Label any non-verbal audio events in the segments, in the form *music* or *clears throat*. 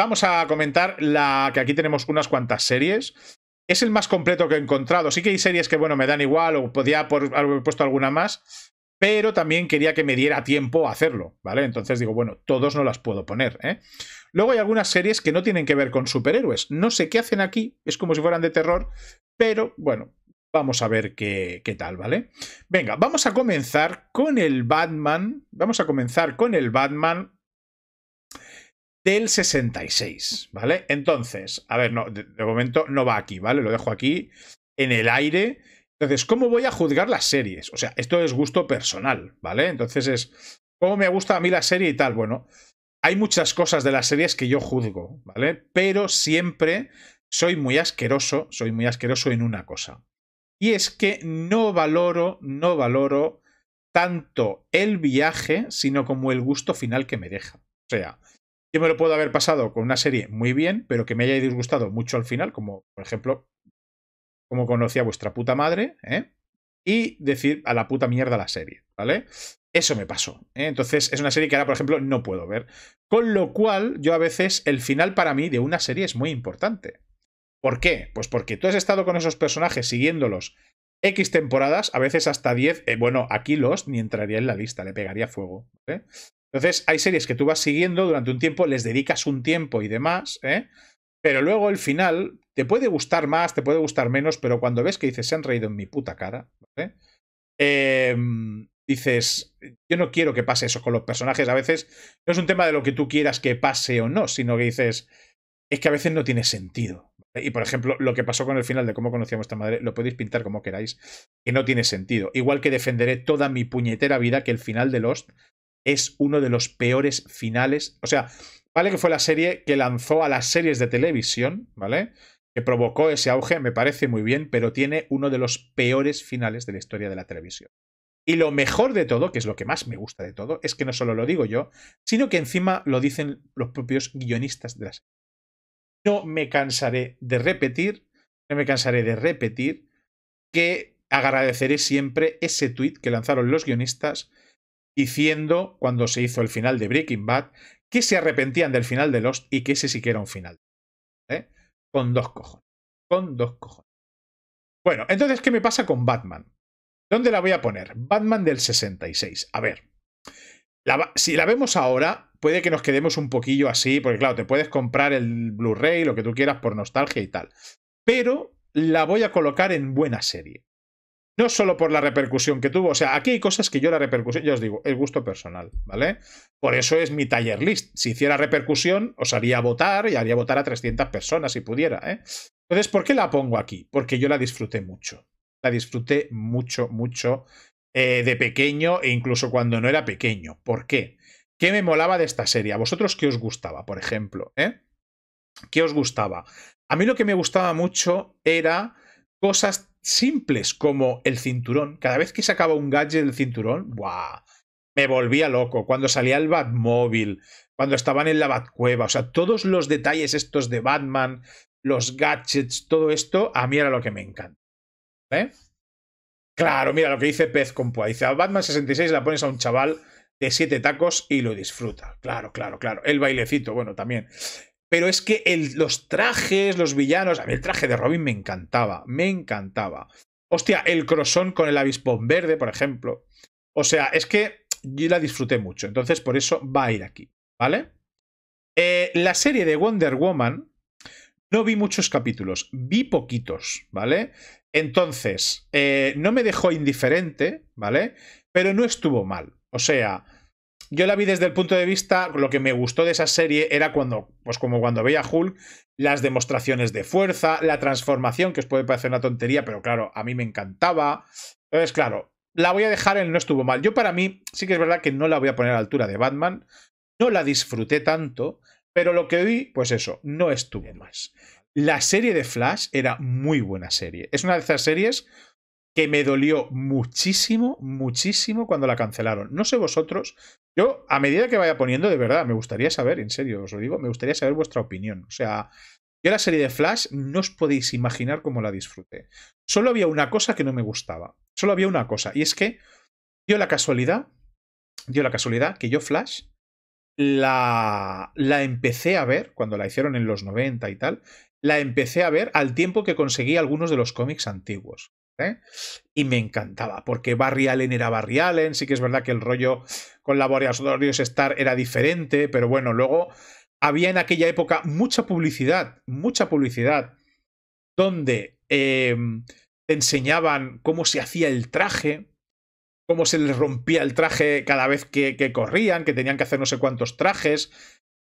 vamos a comentar la que aquí tenemos unas cuantas series. Es el más completo que he encontrado. Sí que hay series que, bueno, me dan igual o podía haber puesto alguna más, pero también quería que me diera tiempo a hacerlo, ¿vale? Entonces digo, bueno, todos no las puedo poner, ¿eh? Luego hay algunas series que no tienen que ver con superhéroes. No sé qué hacen aquí, es como si fueran de terror, pero bueno, vamos a ver qué, qué tal, ¿vale? Venga, vamos a comenzar con el Batman. Vamos a comenzar con el Batman del 66, ¿vale? Entonces, a ver, no, de, momento no va aquí, ¿vale? Lo dejo aquí en el aire. Entonces, ¿cómo voy a juzgar las series? O sea, esto es gusto personal, ¿vale? Entonces es, ¿cómo me gusta a mí la serie y tal? Bueno, hay muchas cosas de las series que yo juzgo, ¿vale? Pero siempre soy muy asqueroso, soy muy asqueroso en una cosa. Y es que no valoro, no valoro tanto el viaje, sino como el gusto final que me deja. O sea, yo me lo puedo haber pasado con una serie muy bien, pero que me haya disgustado mucho al final, como por ejemplo, como conocía a vuestra puta madre, ¿eh? y decir a la puta mierda la serie, ¿vale? Eso me pasó. ¿eh? Entonces es una serie que ahora, por ejemplo, no puedo ver. Con lo cual, yo a veces el final para mí de una serie es muy importante. ¿Por qué? Pues porque tú has estado con esos personajes siguiéndolos X temporadas, a veces hasta 10. Eh, bueno, aquí los ni entraría en la lista, le pegaría fuego. ¿vale? ¿eh? Entonces, hay series que tú vas siguiendo durante un tiempo, les dedicas un tiempo y demás, ¿eh? Pero luego el final te puede gustar más, te puede gustar menos, pero cuando ves que dices, se han reído en mi puta cara, Eh, dices, yo no quiero que pase eso con los personajes. A veces no es un tema de lo que tú quieras que pase o no, sino que dices, es que a veces no tiene sentido. Y por ejemplo, lo que pasó con el final de cómo conocíamos a esta madre, lo podéis pintar como queráis, que no tiene sentido. Igual que defenderé toda mi puñetera vida que el final de Lost es uno de los peores finales. O sea, vale que fue la serie que lanzó a las series de televisión, ¿vale? Que provocó ese auge, me parece muy bien, pero tiene uno de los peores finales de la historia de la televisión. Y lo mejor de todo, que es lo que más me gusta de todo, es que no solo lo digo yo, sino que encima lo dicen los propios guionistas de la serie. No me cansaré de repetir, no me cansaré de repetir que agradeceré siempre ese tweet que lanzaron los guionistas diciendo cuando se hizo el final de Breaking Bad que se arrepentían del final de Lost y que ese sí que era un final. ¿eh? Con dos cojones. Con dos cojones. Bueno, entonces, ¿qué me pasa con Batman? ¿Dónde la voy a poner? Batman del 66. A ver. si la vemos ahora, puede que nos quedemos un poquillo así, porque claro, te puedes comprar el Blu-ray, lo que tú quieras, por nostalgia y tal. Pero la voy a colocar en buena serie. No solo por la repercusión que tuvo. O sea, aquí hay cosas que yo la repercusión, Yo os digo, el gusto personal, ¿vale? Por eso es mi taller list. Si hiciera repercusión, os haría votar y haría votar a 300 personas si pudiera, ¿eh? Entonces, ¿por qué la pongo aquí? Porque yo la disfruté mucho. La disfruté mucho, mucho eh, de pequeño e incluso cuando no era pequeño. ¿Por qué? ¿Qué me molaba de esta serie? ¿A vosotros qué os gustaba, por ejemplo? ¿eh? ¿Qué os gustaba? A mí lo que me gustaba mucho era cosas simples como el cinturón. Cada vez que sacaba un gadget del cinturón, ¡buah! Me volvía loco. Cuando salía el Batmóvil, cuando estaban en la Batcueva, o sea, todos los detalles estos de Batman, los gadgets, todo esto, a mí era lo que me encanta. ¿Eh? Claro, mira lo que dice Pez Compua. Dice, a Batman 66 la pones a un chaval de siete tacos y lo disfruta. Claro, claro, claro. El bailecito, bueno, también. Pero es que los trajes, los villanos, a ver, el traje de Robin me encantaba, me encantaba. Hostia, el crosón con el avispón verde, por ejemplo. O sea, es que yo la disfruté mucho, entonces por eso va a ir aquí, ¿vale? Eh, la serie de Wonder Woman no vi muchos capítulos, vi poquitos, ¿vale? Entonces, eh, no me dejó indiferente, ¿vale? Pero no estuvo mal. O sea, yo la vi desde el punto de vista, lo que me gustó de esa serie era cuando, pues como cuando veía Hulk, las demostraciones de fuerza, la transformación, que os puede parecer una tontería, pero claro, a mí me encantaba. Entonces, claro, la voy a dejar en no estuvo mal. Yo para mí, sí que es verdad que no la voy a poner a la altura de Batman, no la disfruté tanto, pero lo que vi, pues eso, no estuvo más. La serie de Flash era muy buena serie. Es una de esas series que me dolió muchísimo, muchísimo cuando la cancelaron. No sé vosotros, yo a medida que vaya poniendo, de verdad, me gustaría saber, en serio os lo digo, me gustaría saber vuestra opinión. O sea, yo la serie de Flash no os podéis imaginar cómo la disfruté. Solo había una cosa que no me gustaba, solo había una cosa, y es que dio la casualidad, dio la casualidad que yo Flash la, la empecé a ver cuando la hicieron en los 90 y tal, la empecé a ver al tiempo que conseguí algunos de los cómics antiguos. ¿eh? Y me encantaba, porque Barry Allen era Barry Allen, sí que es verdad que el rollo con la Laboratorios Star era diferente, pero bueno, luego había en aquella época mucha publicidad, mucha publicidad, donde em, te enseñaban cómo se hacía el traje, cómo se les rompía el traje cada vez que, corrían, que tenían que hacer no sé cuántos trajes,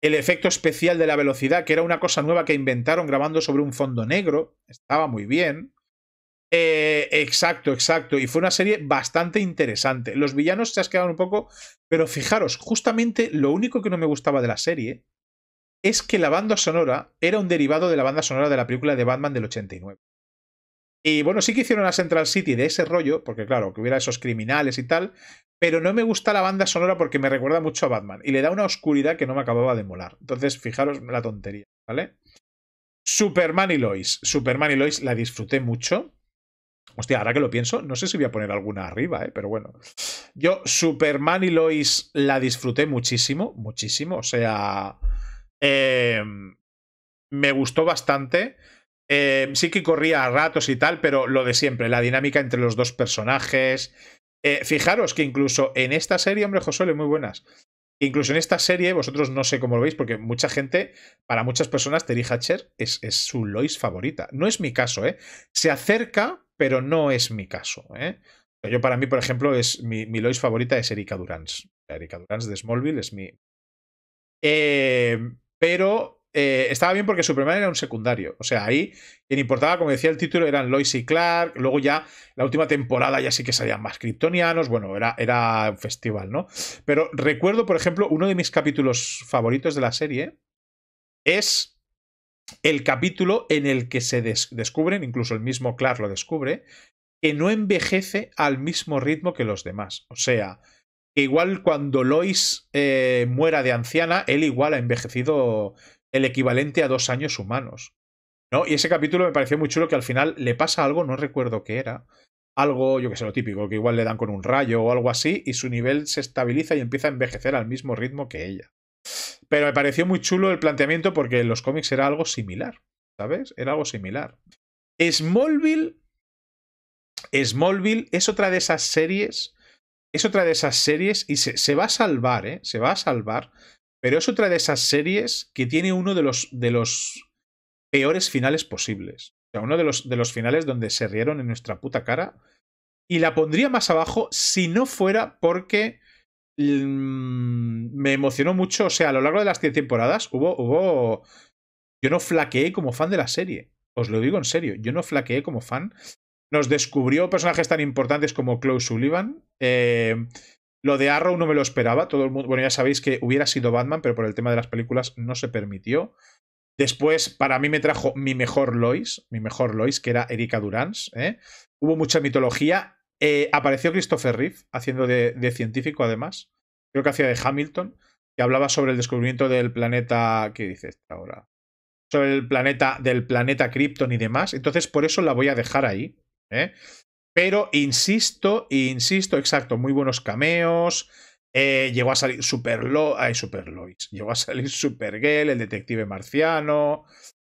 el efecto especial de la velocidad, que era una cosa nueva que inventaron grabando sobre un fondo negro, estaba muy bien. Eh, exacto, exacto. Y fue una serie bastante interesante. Los villanos se has quedado un poco. Pero fijaros, justamente lo único que no me gustaba de la serie es que la banda sonora era un derivado de la banda sonora de la película de Batman del 89. Y bueno, sí que hicieron a Central City de ese rollo, porque claro, que hubiera esos criminales y tal, pero no me gusta la banda sonora porque me recuerda mucho a Batman y le da una oscuridad que no me acababa de molar. Entonces, fijaros la tontería, ¿vale? Superman y Lois. Superman y Lois la disfruté mucho. Hostia, ahora que lo pienso, no sé si voy a poner alguna arriba, ¿eh? pero bueno. Yo, Superman y Lois la disfruté muchísimo, muchísimo. O sea, em, me gustó bastante. Em, sí que corría a ratos y tal, pero lo de siempre, la dinámica entre los dos personajes. Eh, fijaros que incluso en esta serie, hombre, Josué, muy buenas. Incluso en esta serie, vosotros no sé cómo lo veis, porque mucha gente, para muchas personas, Terry Hatcher es, es su Lois favorita. No es mi caso, ¿eh? Se acerca pero no es mi caso. ¿eh? Yo para mí, por ejemplo, es mi, Lois favorita es Erika Durans. Erika Durans de Smallville es mi... Em, pero eh, estaba bien porque Superman era un secundario. O sea, ahí quien importaba, como decía el título, eran Lois y Clark. Luego ya, la última temporada ya sí que salían más kryptonianos. Bueno, era, era un festival, ¿no? Pero recuerdo, por ejemplo, uno de mis capítulos favoritos de la serie es el capítulo en el que se descubren, incluso el mismo Clark lo descubre, que no envejece al mismo ritmo que los demás. O sea, que igual cuando Lois eh, muera de anciana, él igual ha envejecido el equivalente a dos años humanos. ¿no? Y ese capítulo me pareció muy chulo que al final le pasa algo, no recuerdo qué era. Algo, yo que sé, lo típico, que igual le dan con un rayo o algo así, y su nivel se estabiliza y empieza a envejecer al mismo ritmo que ella. Pero me pareció muy chulo el planteamiento porque en los cómics era algo similar, ¿sabes? Era algo similar. Smallville. Smallville es otra de esas series. Es otra de esas series y se, se va a salvar, ¿eh? Se va a salvar. Pero es otra de esas series que tiene uno de los, de los peores finales posibles. O sea, uno de los, de los finales donde se rieron en nuestra puta cara. Y la pondría más abajo si no fuera porque Mm, me emocionó mucho. O sea, a lo largo de las 10 temporadas hubo, hubo. Yo no flaqueé como fan de la serie. Os lo digo en serio. Yo no flaqueé como fan. Nos descubrió personajes tan importantes como Chloe Sullivan. Eh, lo de Arrow no me lo esperaba. Todo el mundo. Bueno, ya sabéis que hubiera sido Batman, pero por el tema de las películas no se permitió. Después, para mí me trajo mi mejor Lois, mi mejor Lois, que era Erika Durans. ¿eh? Hubo mucha mitología eh, apareció Christopher Reeve, haciendo de, científico además, creo que hacía de Hamilton, que hablaba sobre el descubrimiento del planeta, ¿qué dice este ahora? Sobre el planeta, del planeta Krypton y demás. Entonces, por eso la voy a dejar ahí. ¿eh? Pero insisto, insisto, exacto, muy buenos cameos. Eh, llegó a salir Super, Lo Super Lois. Llegó a salir Super Girl, el detective marciano.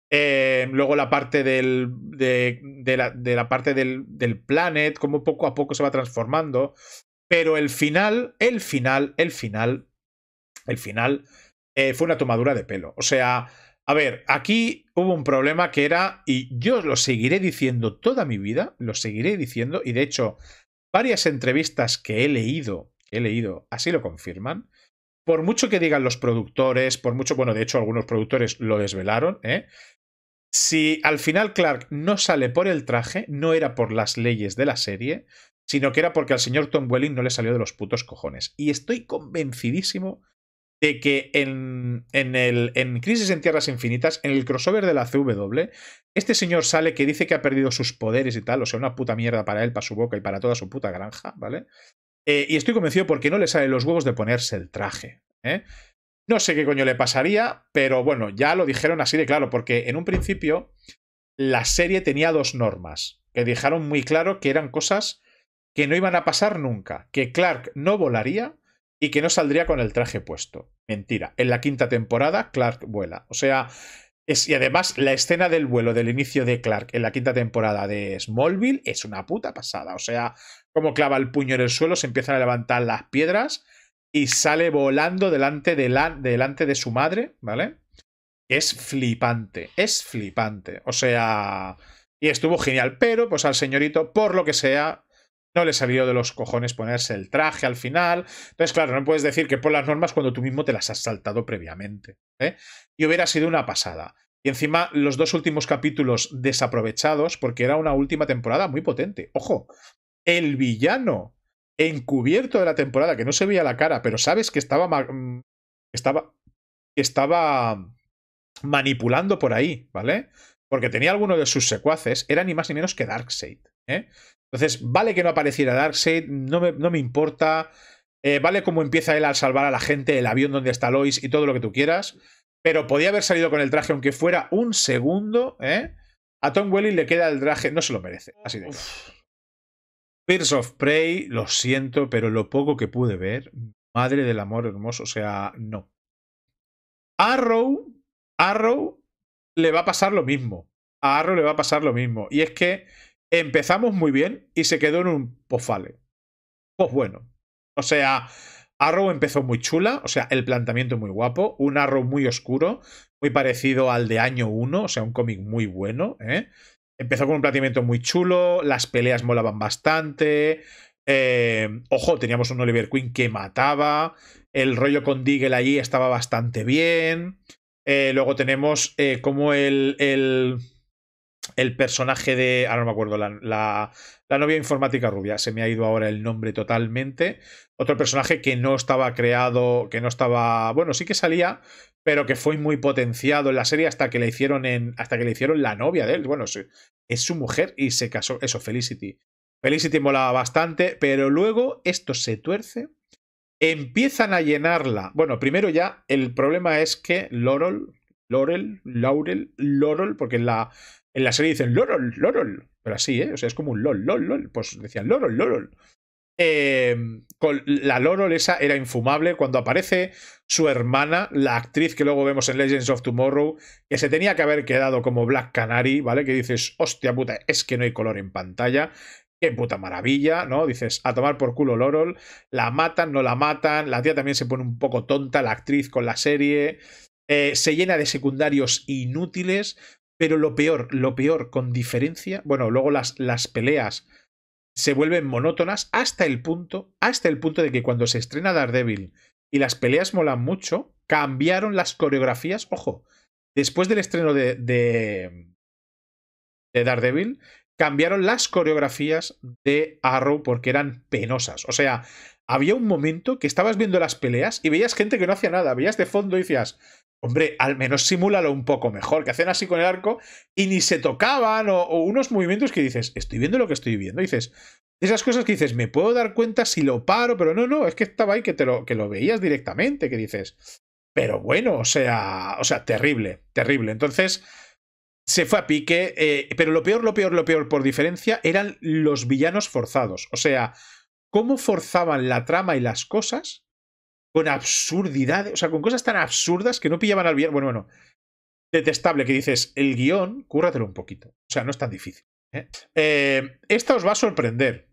Em, luego la parte del, de, la, de la, parte del, del planet, cómo poco a poco se va transformando. Pero el final, el final, el final, el final eh, fue una tomadura de pelo. O sea, a ver, aquí hubo un problema que era, y yo lo seguiré diciendo toda mi vida, lo seguiré diciendo, y de hecho, varias entrevistas que he leído, he leído, así lo confirman, por mucho que digan los productores, por mucho, bueno, de hecho algunos productores lo desvelaron, ¿eh? Si al final Clark no sale por el traje, no era por las leyes de la serie, sino que era porque al señor Tom Welling no le salió de los putos cojones. Y estoy convencidísimo de que en, el, en Crisis en Tierras Infinitas, en el crossover de la CW, este señor sale que dice que ha perdido sus poderes y tal, o sea, una puta mierda para él, para su boca y para toda su puta granja, ¿vale? Eh, y estoy convencido porque no le salen los huevos de ponerse el traje. ¿eh? No sé qué coño le pasaría, pero bueno, ya lo dijeron así de claro, porque en un principio la serie tenía dos normas, que dejaron muy claro que eran cosas que no iban a pasar nunca, que Clark no volaría y que no saldría con el traje puesto. Mentira, en la quinta temporada Clark vuela. O sea, y además la escena del vuelo del inicio de Clark en la quinta temporada de Smallville es una puta pasada. O sea, como clava el puño en el suelo, se empiezan a levantar las piedras y sale volando delante de, delante de su madre, ¿vale? Es flipante, es flipante. O sea, y estuvo genial, pero pues al señorito, por lo que sea, no le salió de los cojones ponerse el traje al final. Entonces, claro, no puedes decir que por las normas cuando tú mismo te las has saltado previamente. ¿eh? Y hubiera sido una pasada. Y encima, los dos últimos capítulos desaprovechados, porque era una última temporada muy potente. Ojo, el villano encubierto de la temporada, que no se veía la cara, pero sabes que estaba, mm, estaba, estaba manipulando por ahí, ¿vale? Porque tenía alguno de sus secuaces, era ni más ni menos que Darkseid. ¿eh? Entonces, vale que no apareciera Darkseid, no me, importa. Eh, vale como empieza él a salvar a la gente, el avión donde está Lois y todo lo que tú quieras. Pero podía haber salido con el traje, aunque fuera un segundo, ¿eh? A Tom Welling le queda el traje, no se lo merece. Así de. Birds of Prey, lo siento, pero lo poco que pude ver, madre del amor hermoso, o sea, no. Arrow, Arrow le va a pasar lo mismo. A Arrow le va a pasar lo mismo. Y es que empezamos muy bien y se quedó en un pofale. Pues bueno. O sea, Arrow empezó muy chula, o sea, el planteamiento muy guapo, un Arrow muy oscuro, muy parecido al de año 1, o sea, un cómic muy bueno, ¿eh? Empezó con un planteamiento muy chulo, las peleas molaban bastante. Eh, ojo, teníamos un Oliver Queen que mataba. El rollo con Deagle allí estaba bastante bien. Eh, luego tenemos eh, como el, el, personaje de. Ahora no me acuerdo, la, novia informática rubia. Se me ha ido ahora el nombre totalmente. Otro personaje que no estaba creado, que no estaba. Bueno, sí que salía, pero que fue muy potenciado en la serie hasta que le hicieron en, hasta que le hicieron la novia de él. Bueno, es su mujer y se casó, eso, Felicity. Felicity molaba bastante, pero luego esto se tuerce, empiezan a llenarla. Bueno, primero ya el problema es que Laurel, Laurel, Laurel, Laurel, porque en la, en la serie dicen Laurel, Laurel, pero así, ¿eh? O sea, es como un LOL, LOL, LOL. Pues decían Laurel, Laurel. Em, con la Loro esa era infumable cuando aparece su hermana, la actriz que luego vemos en Legends of Tomorrow, que se tenía que haber quedado como Black Canary, ¿vale? Que dices, hostia puta, es que no hay color en pantalla. Qué puta maravilla, ¿no? Dices, a tomar por culo Lorol, la matan, no la matan, la tía también se pone un poco tonta, la actriz con la serie, eh, se llena de secundarios inútiles, pero lo peor, lo peor, con diferencia, bueno, luego las, las peleas, se vuelven monótonas hasta el punto, hasta el punto de que cuando se estrena Daredevil y las peleas molan mucho, cambiaron las coreografías, ojo, después del estreno de, de, de Daredevil, cambiaron las coreografías de Arrow porque eran penosas. O sea, había un momento que estabas viendo las peleas y veías gente que no hacía nada, veías de fondo y decías, Hombre, al menos simúlalo un poco mejor, que hacen así con el arco y ni se tocaban, o, unos movimientos que dices, estoy viendo lo que estoy viendo. dices, esas cosas que dices, me puedo dar cuenta si lo paro, pero no, no, es que estaba ahí que te lo, que lo veías directamente, que dices, pero bueno, o sea, o sea, terrible, terrible. Entonces, se fue a pique, eh, pero lo peor, lo peor, lo peor por diferencia eran los villanos forzados. O sea, cómo forzaban la trama y las cosas con absurdidades, o sea, con cosas tan absurdas que no pillaban al bien... Bueno, bueno, detestable que dices, el guión, cúrratelo un poquito. O sea, no es tan difícil. ¿eh? Eh, esta os va a sorprender.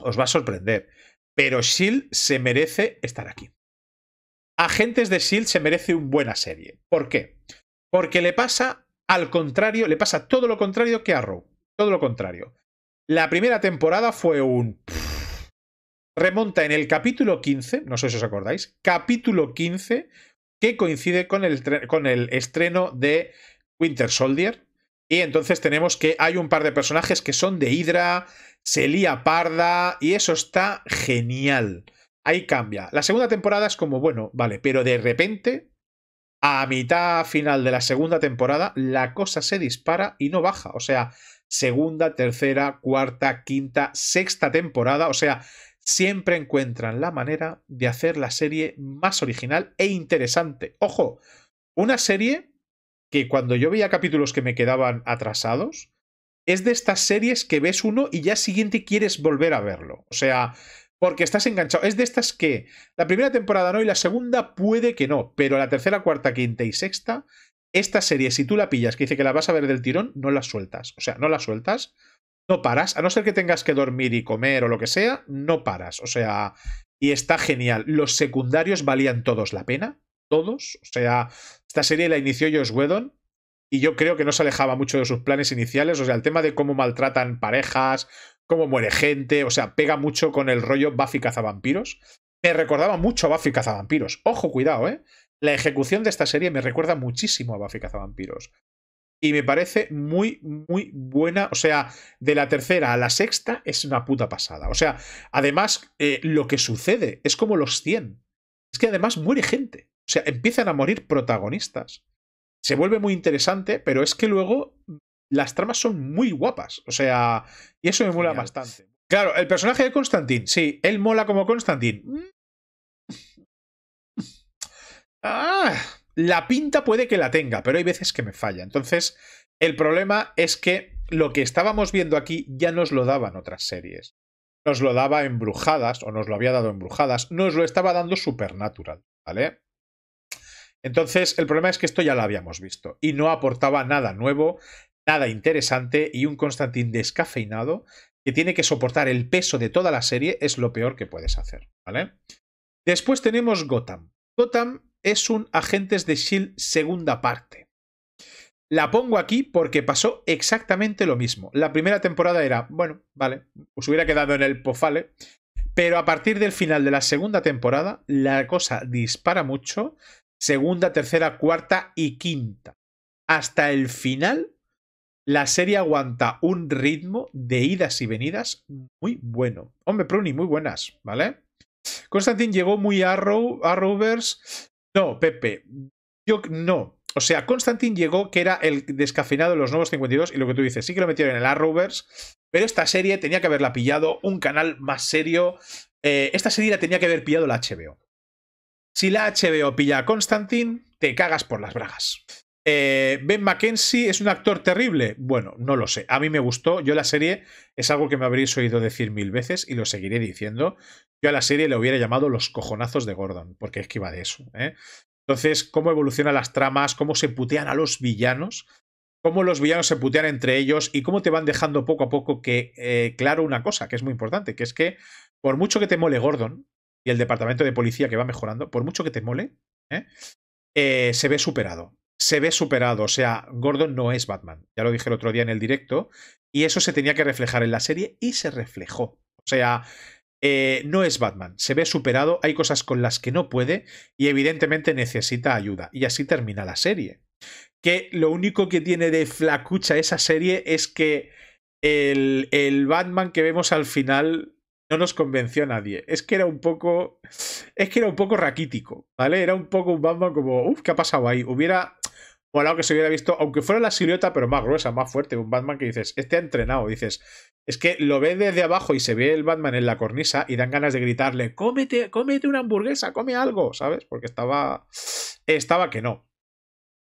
Os va a sorprender. Pero Shield se merece estar aquí. Agentes de Shield se merece una buena serie. ¿Por qué? Porque le pasa al contrario, le pasa todo lo contrario que a Todo lo contrario. La primera temporada fue un remonta en el capítulo 15, no sé si os acordáis, capítulo 15, que coincide con el, con el estreno de Winter Soldier. Y entonces tenemos que hay un par de personajes que son de Hydra, Celia parda, y eso está genial. Ahí cambia. La segunda temporada es como, bueno, vale, pero de repente, a mitad final de la segunda temporada, la cosa se dispara y no baja. O sea, segunda, tercera, cuarta, quinta, sexta temporada. O sea, siempre encuentran la manera de hacer la serie más original e interesante. Ojo, una serie que cuando yo veía capítulos que me quedaban atrasados, es de estas series que ves uno y ya siguiente quieres volver a verlo. O sea, porque estás enganchado. Es de estas que la primera temporada no y la segunda puede que no, pero la tercera, cuarta, quinta y sexta, esta serie, si tú la pillas, que dice que la vas a ver del tirón, no la sueltas. O sea, no la sueltas no paras, a no ser que tengas que dormir y comer o lo que sea, no paras. O sea, y está genial. Los secundarios valían todos la pena, todos. O sea, esta serie la inició Josh Whedon y yo creo que no se alejaba mucho de sus planes iniciales. O sea, el tema de cómo maltratan parejas, cómo muere gente, o sea, pega mucho con el rollo Buffy cazavampiros. Me recordaba mucho a Buffy cazavampiros. Ojo, cuidado, ¿eh? La ejecución de esta serie me recuerda muchísimo a Buffy cazavampiros y me parece muy, muy buena. O sea, de la tercera a la sexta es una puta pasada. O sea, además, eh, lo que sucede es como los 100. Es que además muere gente. O sea, empiezan a morir protagonistas. Se vuelve muy interesante, pero es que luego las tramas son muy guapas. O sea, y eso me mola bastante. Claro, el personaje de Constantín, sí, él mola como Constantín. Mm. Ah, la pinta puede que la tenga, pero hay veces que me falla. Entonces, el problema es que lo que estábamos viendo aquí ya nos lo daban otras series. Nos lo daba Embrujadas, o nos lo había dado Embrujadas, nos lo estaba dando Supernatural, ¿vale? Entonces, el problema es que esto ya lo habíamos visto y no aportaba nada nuevo, nada interesante y un Constantin descafeinado que tiene que soportar el peso de toda la serie es lo peor que puedes hacer, ¿vale? Después tenemos Gotham. Gotham es un Agentes de Shield segunda parte. La pongo aquí porque pasó exactamente lo mismo. La primera temporada era, bueno, vale, os hubiera quedado en el pofale, pero a partir del final de la segunda temporada, la cosa dispara mucho. Segunda, tercera, cuarta y quinta. Hasta el final, la serie aguanta un ritmo de idas y venidas muy bueno. Hombre, Pruni, muy buenas, ¿vale? Constantine llegó muy a rovers. No, Pepe, yo no. O sea, Constantin llegó que era el descafeinado de los nuevos 52 y lo que tú dices, sí que lo metieron en el Arrowverse, pero esta serie tenía que haberla pillado un canal más serio. Eh, esta serie la tenía que haber pillado la HBO. Si la HBO pilla a Constantine, te cagas por las bragas. Eh, ben McKenzie es un actor terrible. Bueno, no lo sé. A mí me gustó. Yo la serie es algo que me habréis oído decir mil veces y lo seguiré diciendo. Yo a la serie le hubiera llamado los cojonazos de Gordon, porque es que iba de eso. ¿eh? Entonces, cómo evolucionan las tramas, cómo se putean a los villanos, cómo los villanos se putean entre ellos y cómo te van dejando poco a poco que eh, claro una cosa que es muy importante, que es que por mucho que te mole Gordon y el departamento de policía que va mejorando, por mucho que te mole, ¿eh? se ve superado. Se ve superado, o sea, Gordon no es Batman. Ya lo dije el otro día en el directo, y eso se tenía que reflejar en la serie y se reflejó. O sea, eh, no es Batman, se ve superado, hay cosas con las que no puede y evidentemente necesita ayuda. Y así termina la serie. Que lo único que tiene de flacucha esa serie es que el, Batman que vemos al final no nos convenció a nadie. Es que era un poco. Es que era un poco raquítico, ¿vale? Era un poco un Batman como. Uf, ¿qué ha pasado ahí? Hubiera lo que se hubiera visto, aunque fuera la silueta, pero más gruesa, más fuerte, un Batman que dices, este ha entrenado, dices, es que lo ve desde abajo y se ve el Batman en la cornisa y dan ganas de gritarle, cómete, cómete una hamburguesa, come algo, ¿sabes? Porque estaba, estaba que no.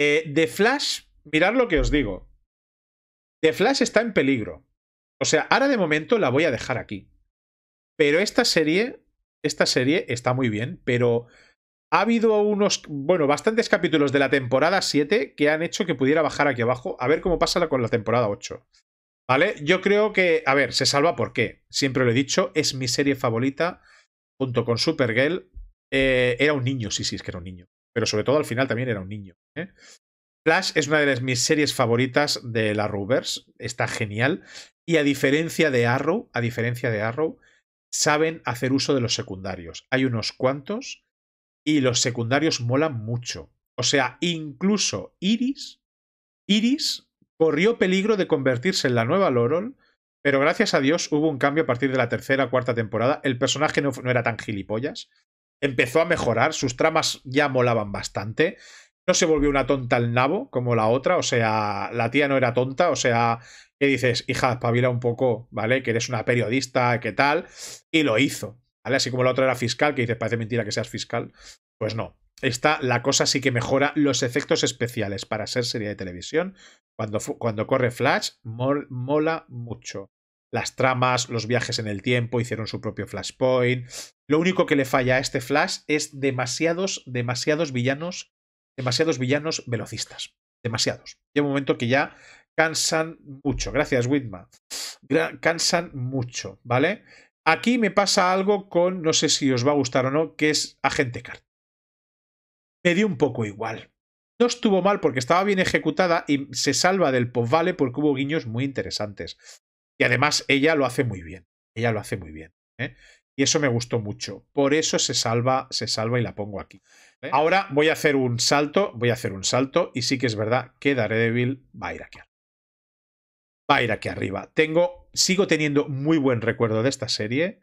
Eh, The Flash, mirad lo que os digo. The Flash está en peligro. O sea, ahora de momento la voy a dejar aquí. Pero esta serie, esta serie está muy bien, pero ha habido unos, bueno, bastantes capítulos de la temporada 7 que han hecho que pudiera bajar aquí abajo. A ver cómo pasa con la temporada 8. ¿Vale? Yo creo que, a ver, se salva porque, siempre lo he dicho, es mi serie favorita junto con Supergirl. Eh, era un niño, sí, sí, es que era un niño. Pero sobre todo al final también era un niño. ¿eh? Flash es una de mis series favoritas de la Rubers. está genial. Y a diferencia de Arrow, a diferencia de Arrow, saben hacer uso de los secundarios. Hay unos cuantos y los secundarios molan mucho. O sea, incluso Iris, Iris corrió peligro de convertirse en la nueva Laurel, pero gracias a Dios hubo un cambio a partir de la tercera cuarta temporada. El personaje no, era tan gilipollas. Empezó a mejorar, sus tramas ya molaban bastante no se volvió una tonta el nabo como la otra, o sea, la tía no era tonta, o sea, que dices, hija, espabila un poco, ¿vale? Que eres una periodista, ¿qué tal? Y lo hizo. Así como la otra era fiscal, que dice, parece mentira que seas fiscal. Pues no. Esta, la cosa sí que mejora los efectos especiales para ser serie de televisión. Cuando, cuando corre Flash, mola mucho. Las tramas, los viajes en el tiempo, hicieron su propio Flashpoint. Lo único que le falla a este Flash es demasiados, demasiados villanos, demasiados villanos velocistas. Demasiados. Llega un momento que ya cansan mucho. Gracias, Whitman. Cansan mucho, ¿vale? Aquí me pasa algo con, no sé si os va a gustar o no, que es Agente Card. Me dio un poco igual. No estuvo mal porque estaba bien ejecutada y se salva del pop vale porque hubo guiños muy interesantes. Y además ella lo hace muy bien. Ella lo hace muy bien. ¿eh? Y eso me gustó mucho. Por eso se salva, se salva y la pongo aquí. ¿eh? Ahora voy a hacer un salto, voy a hacer un salto y sí que es verdad que Daredevil va a ir aquí. Va a ir aquí arriba. Tengo sigo teniendo muy buen recuerdo de esta serie.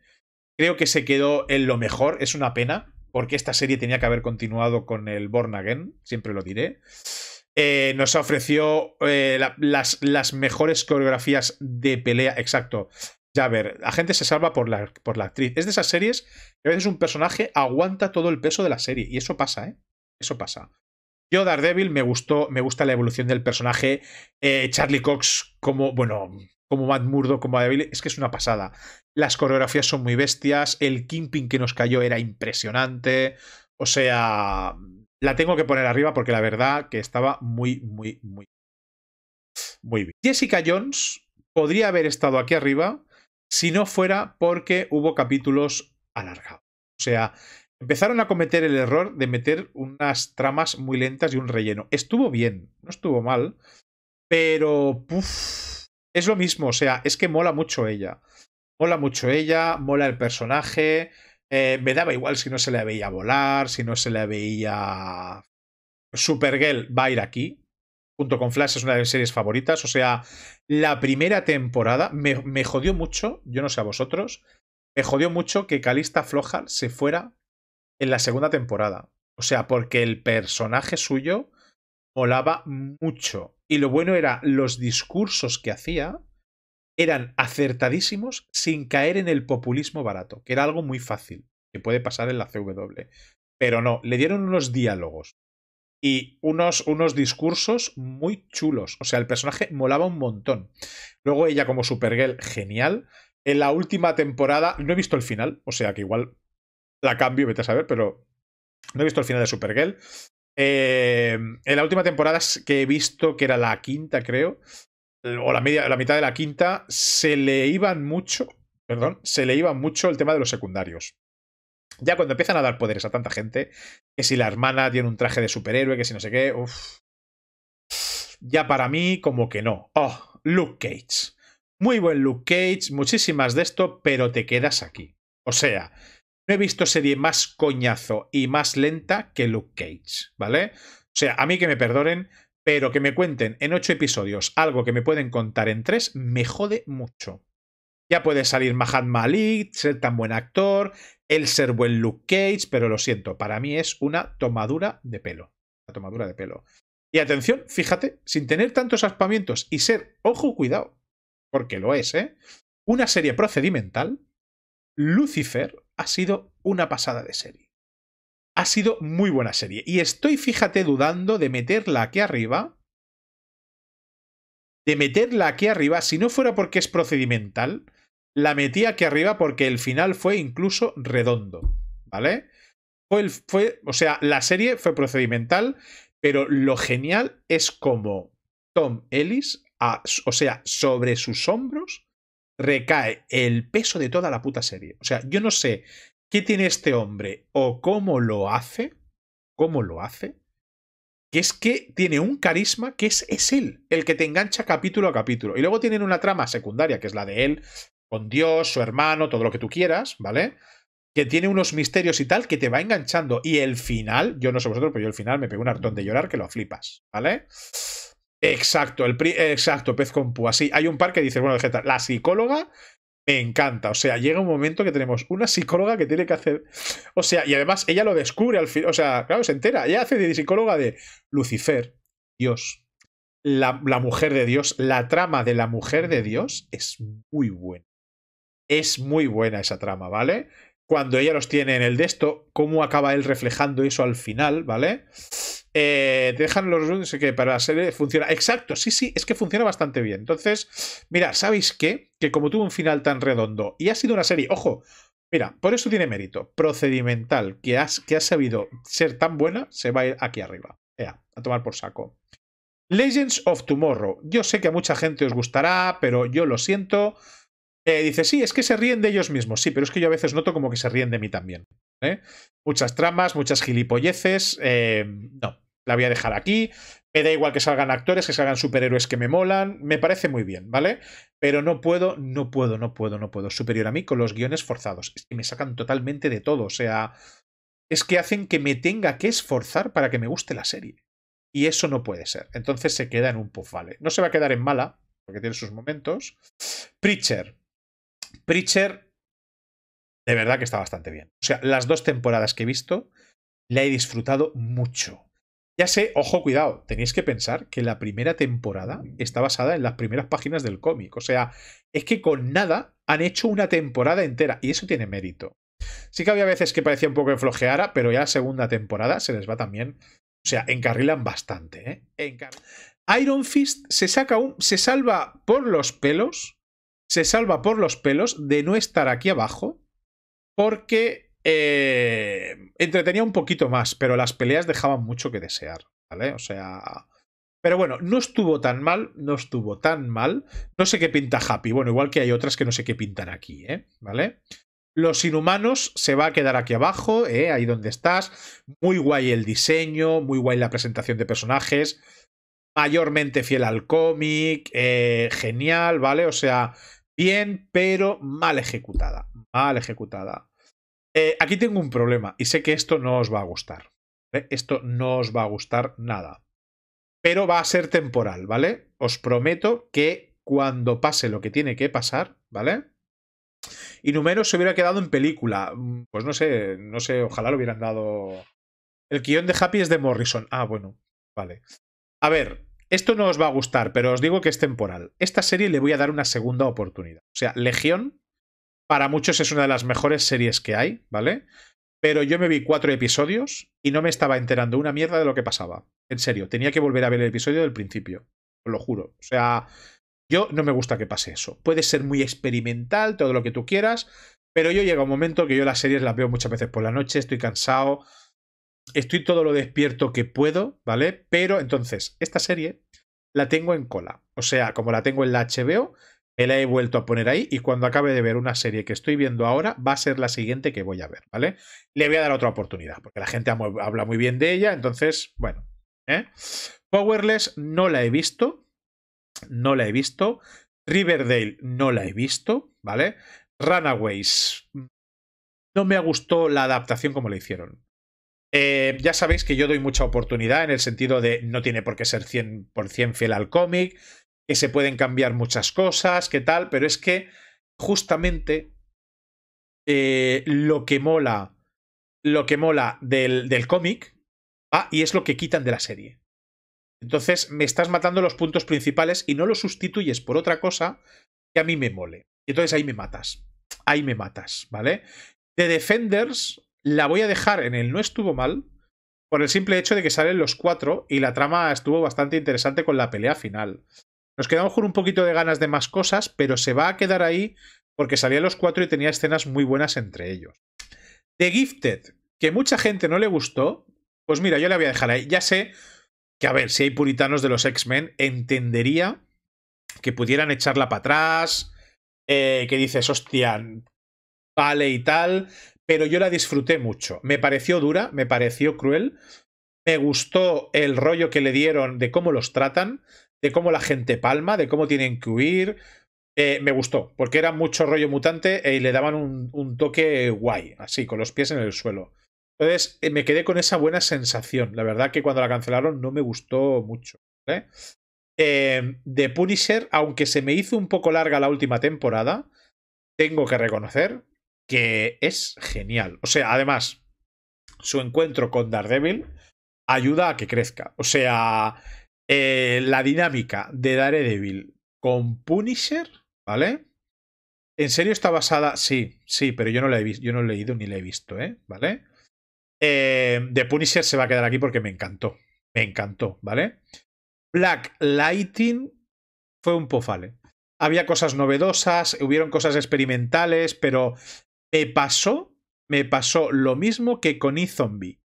Creo que se quedó en lo mejor, es una pena, porque esta serie tenía que haber continuado con el Born Again, siempre lo diré. Eh, nos ofreció eh, las, mejores coreografías de pelea, exacto. Ya a ver, la gente se salva por la, por la actriz. Es de esas series que a veces un personaje aguanta todo el peso de la serie, y eso pasa, ¿eh? Eso pasa. Yo, Daredevil, me gustó, me gusta la evolución del personaje. Eh, Charlie Cox, como, bueno, como Matt Murdo, como Deville, es que es una pasada. Las coreografías son muy bestias, el Kimping que nos cayó era impresionante, o sea, la tengo que poner arriba porque la verdad que estaba muy, muy, muy, muy bien. Jessica Jones podría haber estado aquí arriba si no fuera porque hubo capítulos alargados. O sea, empezaron a cometer el error de meter unas tramas muy lentas y un relleno. Estuvo bien, no estuvo mal, pero es lo mismo, o sea, es que mola mucho ella. Mola mucho ella, mola el personaje. Eh, me daba igual si no se la veía volar, si no se la veía. Supergirl va a ir aquí. Junto con Flash es una de mis series favoritas. O sea, la primera temporada me, me jodió mucho, yo no sé a vosotros, me jodió mucho que Calista Flojal se fuera en la segunda temporada. O sea, porque el personaje suyo molaba mucho. Y lo bueno era los discursos que hacía eran acertadísimos sin caer en el populismo barato, que era algo muy fácil, que puede pasar en la CW. Pero no, le dieron unos diálogos y unos, unos discursos muy chulos. O sea, el personaje molaba un montón. Luego ella como Supergirl, genial. En la última temporada, no he visto el final, o sea que igual la cambio, vete a saber, pero no he visto el final de Supergirl. Eh, en la última temporada que he visto, que era la quinta, creo, o la, media, la mitad de la quinta, se le iban mucho, perdón, se le iba mucho el tema de los secundarios. Ya cuando empiezan a dar poderes a tanta gente, que si la hermana tiene un traje de superhéroe, que si no sé qué, uff. Ya para mí, como que no. Oh, Luke Cage. Muy buen Luke Cage, muchísimas de esto, pero te quedas aquí. O sea, no he visto serie más coñazo y más lenta que Luke Cage, ¿vale? O sea, a mí que me perdonen, pero que me cuenten en ocho episodios algo que me pueden contar en tres, me jode mucho. Ya puede salir Mahatma Ali, ser tan buen actor, el ser buen Luke Cage, pero lo siento, para mí es una tomadura de pelo. Una tomadura de pelo. Y atención, fíjate, sin tener tantos aspamientos y ser, ojo, cuidado, porque lo es, ¿eh? Una serie procedimental, Lucifer, ha sido una pasada de serie. Ha sido muy buena serie. Y estoy, fíjate, dudando de meterla aquí arriba. De meterla aquí arriba, si no fuera porque es procedimental, la metí aquí arriba porque el final fue incluso redondo. ¿Vale? Fue, fue o sea, la serie fue procedimental, pero lo genial es como Tom Ellis, o sea, sobre sus hombros, recae el peso de toda la puta serie. O sea, yo no sé qué tiene este hombre o cómo lo hace, cómo lo hace, que es que tiene un carisma que es, es él, el que te engancha capítulo a capítulo. Y luego tienen una trama secundaria, que es la de él, con Dios, su hermano, todo lo que tú quieras, ¿vale? Que tiene unos misterios y tal que te va enganchando. Y el final, yo no sé vosotros, pero yo el final me pego un hartón de llorar que lo flipas, ¿vale? Exacto, el exacto, pez con púa. hay un par que dice, bueno, la psicóloga me encanta. O sea, llega un momento que tenemos una psicóloga que tiene que hacer. O sea, y además ella lo descubre al final. O sea, claro, se entera. Ella hace de psicóloga de Lucifer, Dios. La, la, mujer de Dios, la trama de la mujer de Dios es muy buena. Es muy buena esa trama, ¿vale? Cuando ella los tiene en el desto cómo acaba él reflejando eso al final, ¿vale? Te eh, dejan los que para la serie funciona. Exacto, sí, sí, es que funciona bastante bien. Entonces, mira, ¿sabéis qué? Que como tuvo un final tan redondo y ha sido una serie, ojo, mira, por eso tiene mérito, procedimental, que, has, que ha sabido ser tan buena, se va a ir aquí arriba. Ea, a tomar por saco. Legends of Tomorrow. Yo sé que a mucha gente os gustará, pero yo lo siento. Eh, dice, sí, es que se ríen de ellos mismos. Sí, pero es que yo a veces noto como que se ríen de mí también. ¿eh? Muchas tramas, muchas gilipolleces. Eh, no, la voy a dejar aquí. Me da igual que salgan actores, que salgan superhéroes que me molan. Me parece muy bien, ¿vale? Pero no puedo, no puedo, no puedo, no puedo. Superior a mí con los guiones forzados. Es que me sacan totalmente de todo. O sea, es que hacen que me tenga que esforzar para que me guste la serie. Y eso no puede ser. Entonces se queda en un puff, ¿vale? No se va a quedar en mala, porque tiene sus momentos. Preacher, Preacher, de verdad que está bastante bien. O sea, las dos temporadas que he visto, la he disfrutado mucho. Ya sé, ojo, cuidado, tenéis que pensar que la primera temporada está basada en las primeras páginas del cómic. O sea, es que con nada han hecho una temporada entera y eso tiene mérito. Sí que había veces que parecía un poco en flojeara, pero ya la segunda temporada se les va también. O sea, encarrilan bastante. ¿eh? Iron Fist se, saca se salva por los pelos se salva por los pelos de no estar aquí abajo porque eh, entretenía un poquito más, pero las peleas dejaban mucho que desear, ¿vale? O sea... Pero bueno, no estuvo tan mal, no estuvo tan mal. No sé qué pinta Happy. Bueno, igual que hay otras que no sé qué pintan aquí, ¿eh? ¿Vale? Los inhumanos se va a quedar aquí abajo, ¿eh? ahí donde estás. Muy guay el diseño, muy guay la presentación de personajes. Mayormente fiel al cómic, eh, genial, ¿vale? O sea, bien, pero mal ejecutada. Mal ejecutada. Eh, aquí tengo un problema y sé que esto no os va a gustar. Esto no os va a gustar nada. Pero va a ser temporal, ¿vale? Os prometo que cuando pase lo que tiene que pasar, ¿vale? Y Numero se hubiera quedado en película. Mm, pues no sé, no sé, ojalá lo hubieran dado. El guión de Happy es de Morrison. Ah, bueno, vale. A ver, esto no os va a gustar, pero os digo que es temporal. Esta serie le voy a dar una segunda oportunidad. O sea, Legión, para muchos es una de las mejores series que hay, ¿vale? Pero yo me vi cuatro episodios y no me estaba enterando una mierda de lo que pasaba. En serio, tenía que volver a ver el episodio del principio. Os lo juro. O sea, yo no me gusta que pase eso. Puede ser muy experimental, todo lo que tú quieras, pero yo a un momento que yo las series las veo muchas veces por la noche, estoy cansado estoy todo lo despierto que puedo, ¿vale? Pero entonces, esta serie la tengo en cola. O sea, como la tengo en la HBO, me la he vuelto a poner ahí y cuando acabe de ver una serie que estoy viendo ahora, va a ser la siguiente que voy a ver, ¿vale? Le voy a dar otra oportunidad, porque la gente habla muy bien de ella, entonces, bueno. ¿eh? Powerless no la he visto, no la he visto. Riverdale no la he visto, ¿vale? Runaways. Mm, no me gustó la adaptación como la hicieron. Eh, ya sabéis que yo doy mucha oportunidad en el sentido de no tiene por qué ser 100% fiel al cómic, que se pueden cambiar muchas cosas, que tal, pero es que justamente eh, lo que mola, lo que mola del, cómic, ah, y es lo que quitan de la serie. Entonces me estás matando los puntos principales y no los sustituyes por otra cosa que a mí me mole. Y entonces ahí me matas. Ahí me matas, ¿vale? de Defenders la voy a dejar en el no estuvo mal, por el simple hecho de que salen los cuatro y la trama estuvo bastante interesante con la pelea final. Nos quedamos con un poquito de ganas de más cosas, pero se va a quedar ahí porque salían los cuatro y tenía escenas muy buenas entre ellos. The Gifted, que mucha gente no le gustó, pues mira, yo la voy a dejar ahí. Ya sé que, a ver, si hay puritanos de los X-Men, entendería que pudieran echarla para atrás, eh, que dices, hostia, vale y tal, pero yo la disfruté mucho. Me pareció dura, me pareció cruel, me gustó el rollo que le dieron de cómo los tratan, de cómo la gente palma, de cómo tienen que huir. Eh, me gustó, porque era mucho rollo mutante eh, y le daban un, toque guay, así, con los pies en el suelo. Entonces, eh, me quedé con esa buena sensación. La verdad que cuando la cancelaron no me gustó mucho. de Punisher, aunque se me hizo un poco larga la última temporada, tengo que reconocer que es genial. O sea, además, su encuentro con Daredevil ayuda a que crezca. O sea, eh, la dinámica de Daredevil con Punisher, ¿vale? ¿En serio está basada? Sí, sí, pero yo no la he visto, yo no he leído ni la he visto, ¿eh? ¿Vale? Eh, de Punisher se va a quedar aquí porque me encantó. Me encantó, ¿vale? Black Lightning fue un pofale. Había cosas novedosas, hubieron cosas experimentales, pero me pasó, me pasó lo mismo que con iZombie.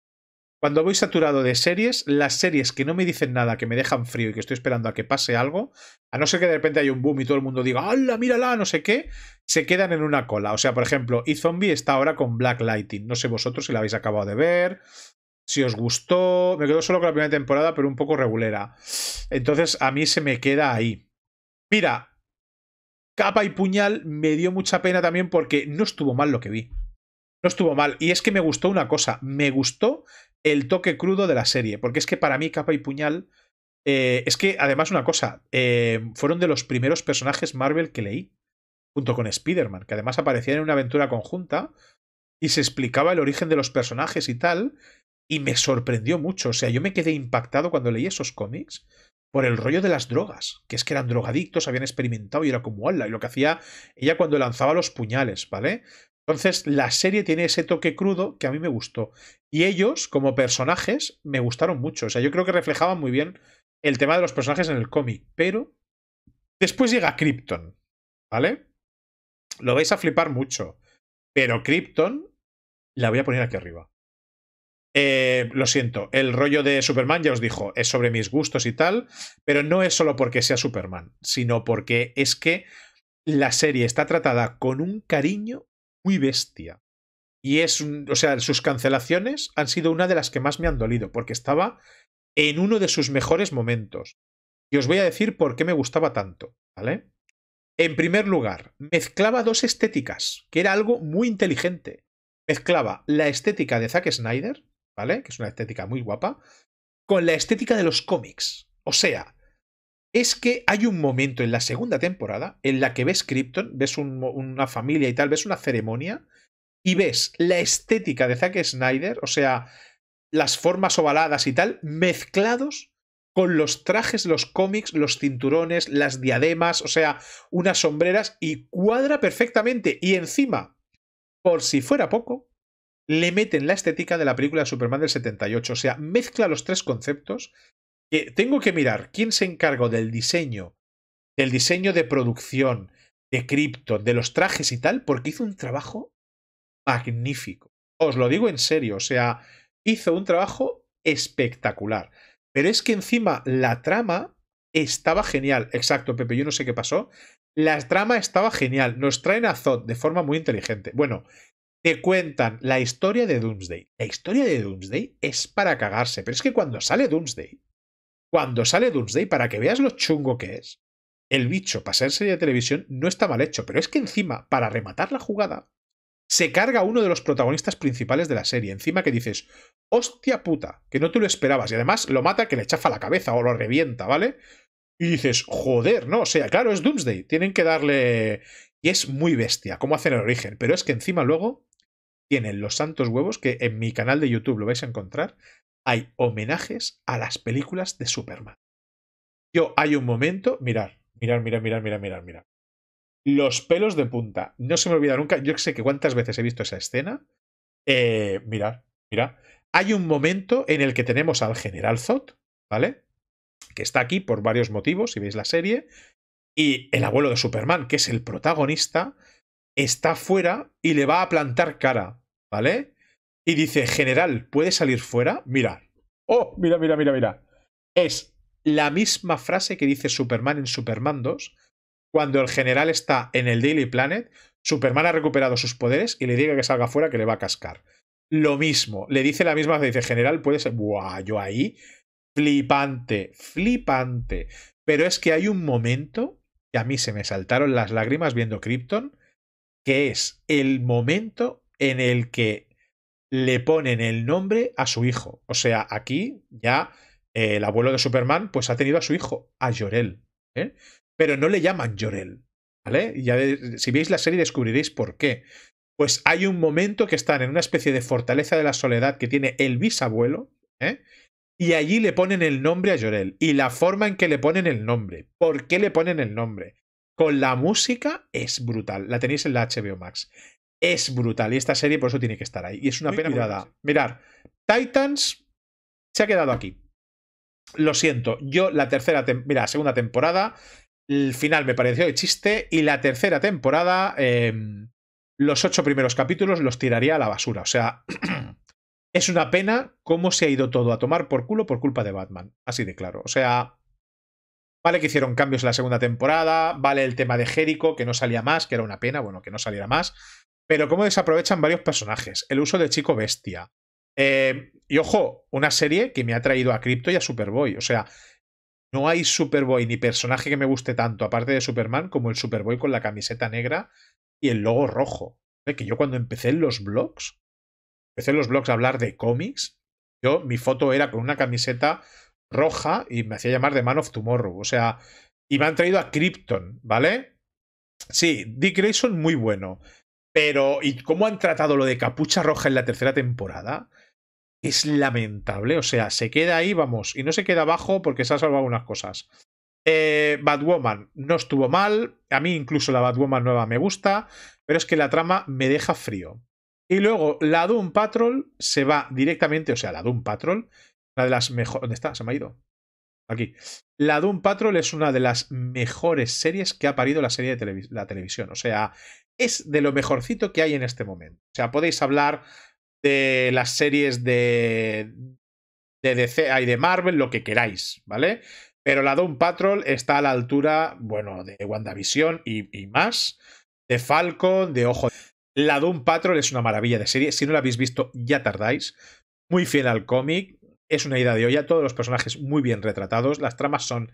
Cuando voy saturado de series, las series que no me dicen nada, que me dejan frío y que estoy esperando a que pase algo, a no ser que de repente haya un boom y todo el mundo diga, ¡hala, mírala! No sé qué, se quedan en una cola. O sea, por ejemplo, iZombie está ahora con Black Lightning. No sé vosotros si la habéis acabado de ver, si os gustó. Me quedo solo con la primera temporada, pero un poco regulera. Entonces, a mí se me queda ahí. Mira, capa y puñal me dio mucha pena también porque no estuvo mal lo que vi. No estuvo mal. Y es que me gustó una cosa. Me gustó el toque crudo de la serie. Porque es que para mí capa y puñal... Eh, es que además una cosa. Eh, fueron de los primeros personajes Marvel que leí. Junto con Spider-Man. Que además aparecían en una aventura conjunta. Y se explicaba el origen de los personajes y tal. Y me sorprendió mucho. O sea, yo me quedé impactado cuando leí esos cómics por el rollo de las drogas, que es que eran drogadictos, habían experimentado y era como ala, y lo que hacía ella cuando lanzaba los puñales, ¿vale? Entonces la serie tiene ese toque crudo que a mí me gustó. Y ellos, como personajes, me gustaron mucho. O sea, yo creo que reflejaban muy bien el tema de los personajes en el cómic. Pero después llega Krypton, ¿vale? Lo vais a flipar mucho. Pero Krypton la voy a poner aquí arriba. Eh, lo siento, el rollo de Superman, ya os dijo, es sobre mis gustos y tal, pero no es solo porque sea Superman, sino porque es que la serie está tratada con un cariño muy bestia. Y es, o sea, sus cancelaciones han sido una de las que más me han dolido, porque estaba en uno de sus mejores momentos. Y os voy a decir por qué me gustaba tanto, ¿vale? En primer lugar, mezclaba dos estéticas, que era algo muy inteligente. Mezclaba la estética de Zack Snyder, ¿vale? Que es una estética muy guapa, con la estética de los cómics. O sea, es que hay un momento en la segunda temporada en la que ves Krypton, ves una familia y tal, ves una ceremonia y ves la estética de Zack Snyder, o sea, las formas ovaladas y tal, mezclados con los trajes, los cómics, los cinturones, las diademas, o sea, unas sombreras y cuadra perfectamente. Y encima, por si fuera poco, le meten la estética de la película de Superman del 78. O sea, mezcla los tres conceptos. Que tengo que mirar quién se encargó del diseño, del diseño de producción, de cripto, de los trajes y tal, porque hizo un trabajo magnífico. Os lo digo en serio, o sea, hizo un trabajo espectacular. Pero es que encima la trama estaba genial. Exacto, Pepe, yo no sé qué pasó. La trama estaba genial. Nos traen a Zod de forma muy inteligente. Bueno, te cuentan la historia de Doomsday. La historia de Doomsday es para cagarse, pero es que cuando sale Doomsday, cuando sale Doomsday, para que veas lo chungo que es, el bicho para ser serie de televisión no está mal hecho, pero es que encima, para rematar la jugada, se carga uno de los protagonistas principales de la serie. Encima que dices, hostia puta, que no te lo esperabas. Y además lo mata que le chafa la cabeza o lo revienta, ¿vale? Y dices, joder, no, o sea, claro, es Doomsday, tienen que darle... Y es muy bestia, como hacen el origen, pero es que encima luego tienen los santos huevos que en mi canal de YouTube lo vais a encontrar. Hay homenajes a las películas de Superman. Yo hay un momento, mirar, mirar, mirar, mirar, mirar, mirar, mirar. Los pelos de punta. No se me olvida nunca. Yo sé que cuántas veces he visto esa escena. Eh, mirar, mirar. Hay un momento en el que tenemos al general Zod, ¿vale? Que está aquí por varios motivos, si veis la serie. Y el abuelo de Superman, que es el protagonista, está fuera y le va a plantar cara. ¿vale? Y dice, general, ¿puede salir fuera? Mira. Oh, mira, mira, mira, mira. Es la misma frase que dice Superman en Superman 2, cuando el general está en el Daily Planet, Superman ha recuperado sus poderes y le diga que salga fuera que le va a cascar. Lo mismo, le dice la misma, frase, dice, general, puede ser... Buah, yo ahí... Flipante, flipante. Pero es que hay un momento que a mí se me saltaron las lágrimas viendo Krypton, que es el momento en el que le ponen el nombre a su hijo. O sea, aquí ya eh, el abuelo de Superman pues ha tenido a su hijo, a Llorel. ¿eh? Pero no le llaman Llorel. ¿Vale? Ya si veis la serie descubriréis por qué. Pues hay un momento que están en una especie de fortaleza de la soledad que tiene el bisabuelo, ¿eh? y allí le ponen el nombre a Llorel. Y la forma en que le ponen el nombre, por qué le ponen el nombre, con la música es brutal. La tenéis en la HBO Max es brutal. Y esta serie por eso tiene que estar ahí. Y es una pena mirada. Mirar, Titans se ha quedado aquí. Lo siento, yo la tercera, mira, segunda temporada, el final me pareció de chiste y la tercera temporada, em, los ocho primeros capítulos los tiraría a la basura. O sea, *clears throat* es una pena cómo se ha ido todo a tomar por culo por culpa de Batman. Así de claro. O sea, Vale que hicieron cambios en la segunda temporada, vale el tema de Jericho, que no salía más, que era una pena, bueno, que no saliera más pero cómo desaprovechan varios personajes, el uso de Chico Bestia. Eh, y ojo, una serie que me ha traído a Crypto y a Superboy. O sea, no hay Superboy ni personaje que me guste tanto, aparte de Superman, como el Superboy con la camiseta negra y el logo rojo. Que yo cuando empecé en los blogs, empecé en los blogs a hablar de cómics, yo mi foto era con una camiseta roja y me hacía llamar The Man of Tomorrow. O sea, y me han traído a Krypton, ¿vale? Sí, Dick Grayson muy bueno. Pero, ¿y cómo han tratado lo de Capucha Roja en la tercera temporada? Es lamentable, o sea, se queda ahí, vamos, y no se queda abajo porque se ha salvado unas cosas. Eh, Batwoman no estuvo mal, a mí incluso la Batwoman nueva me gusta, pero es que la trama me deja frío. Y luego la Doom Patrol se va directamente, o sea, la Doom Patrol, una de las mejores... ¿Dónde está? Se me ha ido. Aquí. La Doom Patrol es una de las mejores series que ha parido la serie de la televisión. O sea, es de lo mejorcito que hay en este momento. O sea, podéis hablar de las series de, de DC y de Marvel, lo que queráis, ¿vale? Pero la Doom Patrol está a la altura, bueno, de WandaVision y, y más, de Falcon, de Ojo. La Doom Patrol es una maravilla de serie. Si no la habéis visto, ya tardáis. Muy fiel al cómic. Es una idea de olla. Todos los personajes muy bien retratados. Las tramas son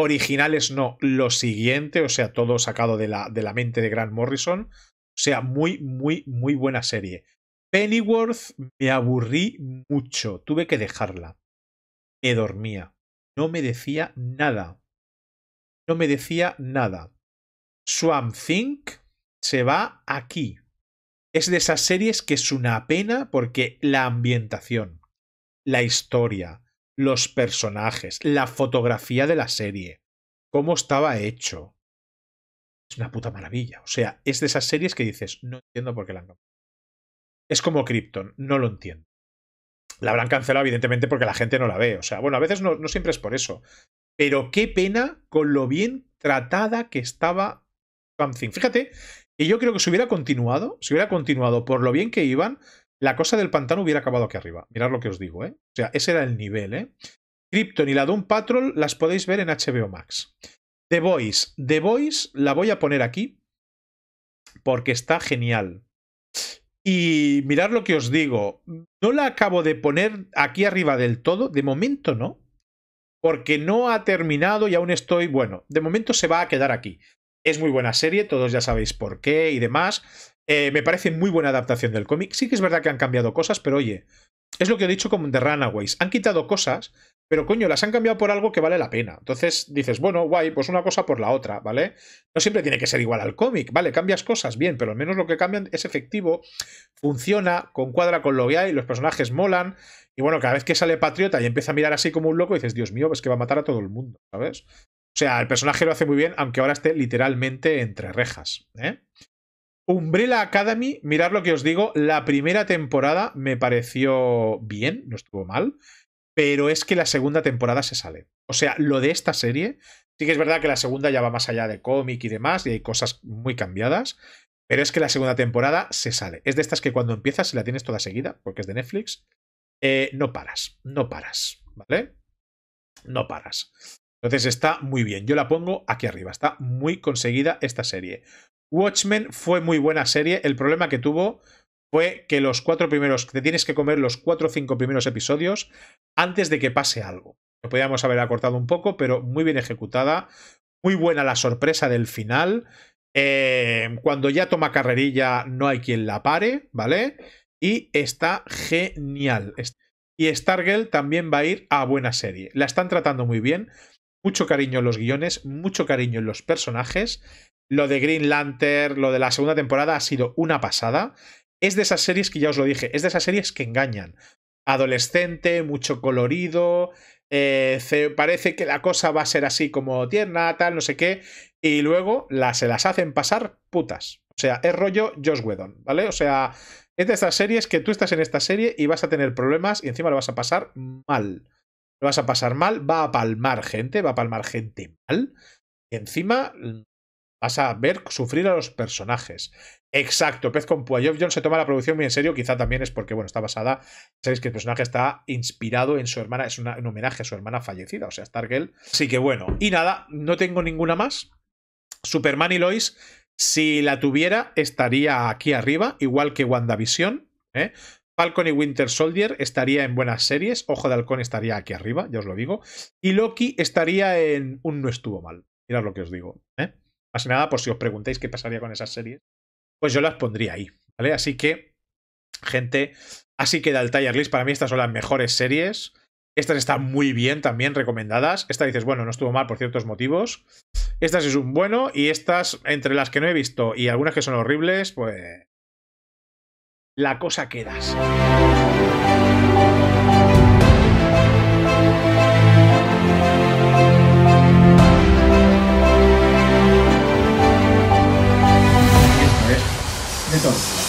originales no, lo siguiente, o sea, todo sacado de la, de la mente de Grant Morrison. O sea, muy, muy, muy buena serie. Pennyworth me aburrí mucho, tuve que dejarla. Me dormía, no me decía nada. No me decía nada. Swamp Think se va aquí. Es de esas series que es una pena porque la ambientación, la historia, los personajes, la fotografía de la serie, cómo estaba hecho. Es una puta maravilla. O sea, es de esas series que dices, no entiendo por qué la han Es como Krypton, no lo entiendo. La habrán cancelado, evidentemente, porque la gente no la ve. O sea, bueno, a veces no, siempre es por eso. Pero qué pena con lo bien tratada que estaba Something. Fíjate, que yo creo que si hubiera continuado, si hubiera continuado por lo bien que iban, la cosa del pantano hubiera acabado aquí arriba. Mirad lo que os digo, ¿eh? O sea, ese era el nivel, ¿eh? Krypton y la Doom Patrol las podéis ver en HBO Max. The Voice. The Voice la voy a poner aquí porque está genial. Y mirad lo que os digo. No la acabo de poner aquí arriba del todo. De momento no. Porque no ha terminado y aún estoy... Bueno, de momento se va a quedar aquí. Es muy buena serie, todos ya sabéis por qué y demás eh, me parece muy buena adaptación del cómic. Sí que es verdad que han cambiado cosas, pero oye, es lo que he dicho con The Runaways. Han quitado cosas, pero coño, las han cambiado por algo que vale la pena. Entonces dices, bueno, guay, pues una cosa por la otra, ¿vale? No siempre tiene que ser igual al cómic, ¿vale? Cambias cosas, bien, pero al menos lo que cambian es efectivo, funciona, concuadra con lo que hay, los personajes molan. Y bueno, cada vez que sale Patriota y empieza a mirar así como un loco, dices, Dios mío, es pues que va a matar a todo el mundo, ¿sabes? O sea, el personaje lo hace muy bien, aunque ahora esté literalmente entre rejas, ¿eh? Umbrella Academy, mirad lo que os digo, la primera temporada me pareció bien, no estuvo mal, pero es que la segunda temporada se sale. O sea, lo de esta serie, sí que es verdad que la segunda ya va más allá de cómic y demás, y hay cosas muy cambiadas, pero es que la segunda temporada se sale. Es de estas que cuando empiezas, y la tienes toda seguida, porque es de Netflix, eh, no paras, no paras, ¿vale? No paras. Entonces está muy bien. Yo la pongo aquí arriba. Está muy conseguida esta serie. Watchmen fue muy buena serie. El problema que tuvo fue que los cuatro primeros, te tienes que comer los cuatro o cinco primeros episodios antes de que pase algo. Lo podíamos haber acortado un poco, pero muy bien ejecutada. Muy buena la sorpresa del final. Eh, cuando ya toma carrerilla, no hay quien la pare, ¿vale? Y está genial. Y Stargirl también va a ir a buena serie. La están tratando muy bien. Mucho cariño en los guiones, mucho cariño en los personajes lo de Green Lantern, lo de la segunda temporada ha sido una pasada. Es de esas series que ya os lo dije, es de esas series que engañan. Adolescente, mucho colorido, eh, parece que la cosa va a ser así como tierna, tal, no sé qué, y luego la, se las hacen pasar putas. O sea, es rollo Josh Whedon, ¿vale? O sea, es de esas series que tú estás en esta serie y vas a tener problemas y encima lo vas a pasar mal. Lo vas a pasar mal, va a palmar gente, va a palmar gente mal. Y encima Vas a ver sufrir a los personajes. Exacto, Pez con Púa. John se toma la producción muy en serio, quizá también es porque, bueno, está basada. Sabéis que el personaje está inspirado en su hermana, es una, un homenaje a su hermana fallecida, o sea, Stargirl. Así que bueno, y nada, no tengo ninguna más. Superman y Lois, si la tuviera, estaría aquí arriba, igual que WandaVision. ¿eh? Falcon y Winter Soldier estaría en buenas series. Ojo de Halcón estaría aquí arriba, ya os lo digo. Y Loki estaría en un no estuvo mal. Mirad lo que os digo. ¿eh? Más que nada, por si os preguntáis qué pasaría con esas series, pues yo las pondría ahí, ¿vale? Así que, gente, así queda el Tiger list. Para mí estas son las mejores series. Estas están muy bien también recomendadas. Esta dices, bueno, no estuvo mal por ciertos motivos. Estas es un bueno y estas, entre las que no he visto y algunas que son horribles, pues... La cosa queda ます